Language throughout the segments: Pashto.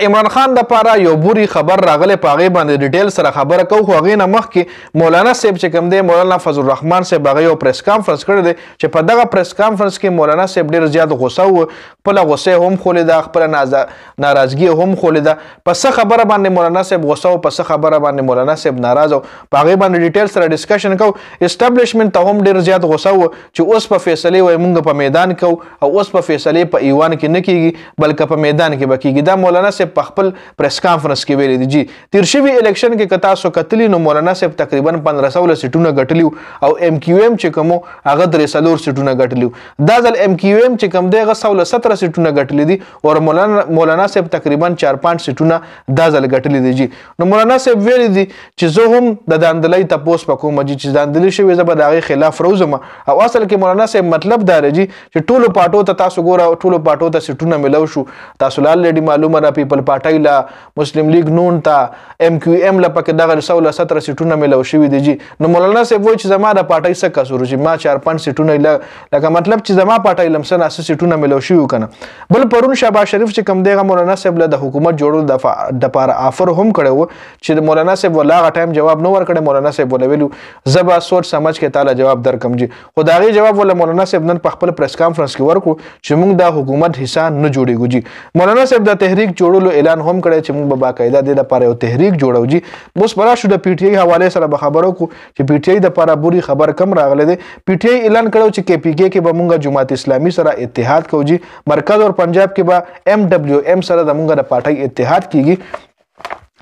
د عمران خان د پاره یو بوري خبر راغله پاغه باندې ډیټیل سره خبره کو خو غینه مخکې مولانا صاحب چې کوم دی مولانا فضل الرحمن صاحب هغه یو پریس کانفرنس کړی دی چې په دغه پریس کانفرنس کې مولانا صاحب ډیر زیات غوسه و خپل غوسه هم خولیده خپل ناراضگی هم خولیده پس خبره باندې مولانا صاحب غوسه او پس خبره باندې مولانا صاحب ناراض او هغه باندې ډیټیل سره ډیسکشن کو اسټابلیشمنت ته هم ډیر زیات غوسه و چې اوس په فیصله وای مونږ په میدان کو او اوس په فیصله په ایوان کې نه کیږي بلکې په میدان کې بکیږي دا مولانا صاحب په خپل پریس کانفرنس کې ویل دي جی تیر شوی الیکشن کې کتا سو قتلی نو مولانا صاحب تقریبا 1500 سیټونه ګټلی او ام کیو ام چې کوم هغه درې سلور سیټونه ګټلی دا ځل ام کیو ام چې کوم دی هغه 17 سیټونه ګټلې دي او مولانا مولانا صاحب تقریبا 4 5 سیټونه دا ځل ګټلې دي جی نو مولانا صاحب ویل دي چې زه هم د داندلې تپوس پکوم جی چې داندلې شوی زه به د هغه خلاف روزم او اصل کې مولانا صاحب مطلب دا دی چې ټولو پاټو ته تاسو ګوره ټولو پاټو ته سیټونه ملو شو تاسو لال لډي معلومه را پیپل پارټي لا مسلم لیگ نون ته ام کیو ام لا پکې دغه 17 سیټونه ملو شوی دي جی نو مولانا صاحب وایي چې زما د پارټي څخه کسور چې ما 4 5 سیټونه لکه مطلب چې زما پارټي لمسنه 8 سیټونه ملو شو کنه بل پرون شهباز شریف چې کم دیغه مولانا صاحب له د حکومت جوړولو د پاره افر هم کړو چې مولانا صاحب ولا ټایم جواب نو ورکړي مولانا صاحب ولویلو زبا سوچ سمجھ کې تعالی جواب درکم جی خدایي جواب ول مولانا صاحب نن په خپل پریس کانفرنس کې ورکو چې موږ د حکومت حصہ نه جوړیږو جی مولانا صاحب د تحریک جوړولو اعلان هم کړی چې موږ به باقاعده د لپاره یو تحریک جوړو جی اوس پرا شو د پی ټ آی حواله سره خبرو کو چې پی ټ آی د لپاره بوري خبر کم راغله ده پی ټ آی اعلان کړو چې کې پی کې کې به موږ جماعت اسلامي سره اتحاد کوو جی مرکز او پنجاب کې به ام ډبلیو ام سره د مونږه د پارټۍ اتحاد کیږي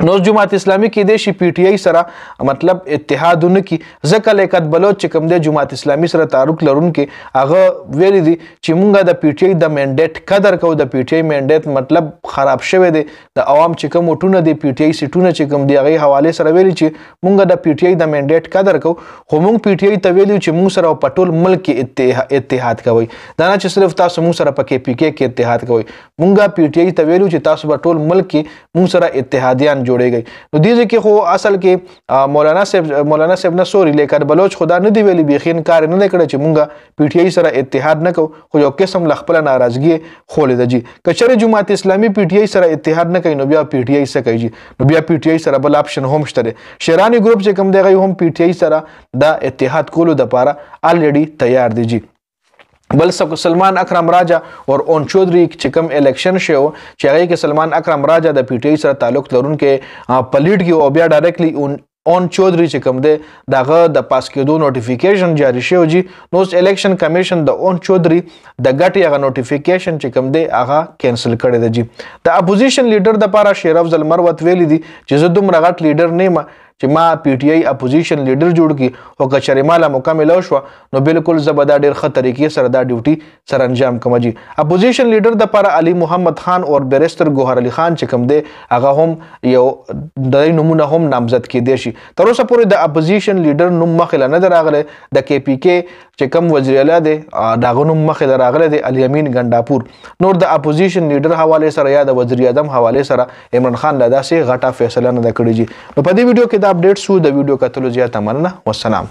نو جماعت اسلامي کې د شي پی ټ آی سره مطلب اتحادونه کې ځکه لیکت بلوچ چې کوم د جماعت اسلامي سره تعلق لرونکي هغه ویل دي چې مونږه د پی ټ آی د منډیټ قدر کوو د پی ټ آی منډیټ مطلب خراب شوی دی د عوام چې کوم ټونه د پی ټ آی سټونه چې کوم دی هغه حواله سره ویل چې مونږه د پی ټ آی د منډیټ قدر کوو خو مونږ پی ټ آی ته ویلو چې مونږ سره په ټول ملک کې اتحاد کوي دا نه چې صرف تاسو مونږ سره په کې پی کې اتحاد کوي مونږه پی ټ آی ته ویلو چې تاسو په ټول ملک کې مونږ سره اتحادیان جوړیږي نو دې کې خو اصل کې مولانا صاحب مولانا صاحب نه سوري لیکر بلوچ خدا نه دی ویلي بیخین کار نه کړی چې مونږه پی ټی آی سره اتحاد نه کو خو یو قسم لخپل ناراضګي خولې د جی کچره جماعت اسلامي پی ټی آی سره اتحاد نه کوي نو بیا پی ټی آی سره کوي نو بیا پی ټی آی سره بل اپشن هم شته شیرانی ګروپ چې کوم دی غي هم پی ټی آی سره د اتحاد کولو د لپاره الریډي تیار دي جی بل سلمان اکرم راجا او اون چودري چې کوم الیکشن شو چې هغه کې سلمان اکرم راجا د پیټي سره تعلق لرونکو پلیټ کې او بیا ډایرکټلی اون اون چودري چې کوم دی دغه د پاس کېدو نوټیفیکیشن جاری شو جی نو الیکشن کمیشن د اون چودري د ګټي هغه نوټیفیکیشن چې کوم دی هغه کینسل کړی دی جی د اپوزیشن لیډر د پاره شریف زلمر وت ویلي دي چې زه دومره غټ لیډر نیمه چې ما پی ټ آی اپوزیشن لیډر جوړ کی او کچره مالا مکمل شو نو بالکل زبدا ډیر خطرې سره دا ډیوټي سر انجام کوم جی اپوزیشن لیډر د پر علي محمد خان او بیرستر ګوهر علي خان چې کوم دی هغه هم یو د نمونه هم نامزد کې دی شي تر اوسه پورې د اپوزیشن لیډر نوم مخله نه دراغله د کی پی کې چې کم وزیر اعلی دی داغه نوم مخله دراغله دی علي امین ګنداپور نور د اپوزیشن لیډر حواله سره یا د وزیر اعظم حواله سره عمران خان لداسې غټه فیصله نه کړې جی نو په دې ویډیو کې د اپډیټ سو د ویډیو کتلو زیاته مننه والسلام